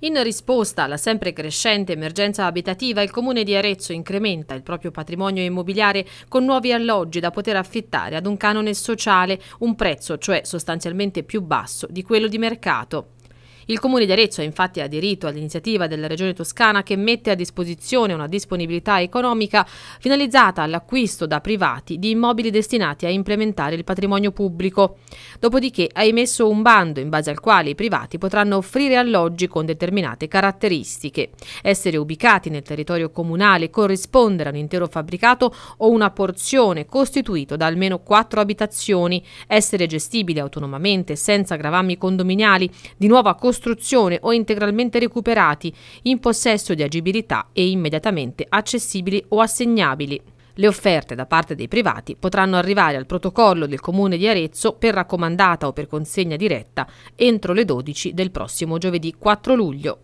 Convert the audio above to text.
In risposta alla sempre crescente emergenza abitativa, il Comune di Arezzo incrementa il proprio patrimonio immobiliare con nuovi alloggi da poter affittare ad un canone sociale, un prezzo cioè sostanzialmente più basso di quello di mercato. Il Comune di Arezzo ha infatti aderito all'iniziativa della Regione Toscana che mette a disposizione una disponibilità economica finalizzata all'acquisto da privati di immobili destinati a implementare il patrimonio pubblico. Dopodiché ha emesso un bando in base al quale i privati potranno offrire alloggi con determinate caratteristiche, essere ubicati nel territorio comunale, corrispondere a un intero fabbricato o una porzione costituito da almeno quattro abitazioni, essere gestibili autonomamente senza gravami condominiali, di nuova costruzione ricostruzione o integralmente recuperati, in possesso di agibilità e immediatamente accessibili o assegnabili. Le offerte da parte dei privati potranno arrivare al protocollo del Comune di Arezzo per raccomandata o per consegna diretta entro le 12 del prossimo giovedì 4 luglio.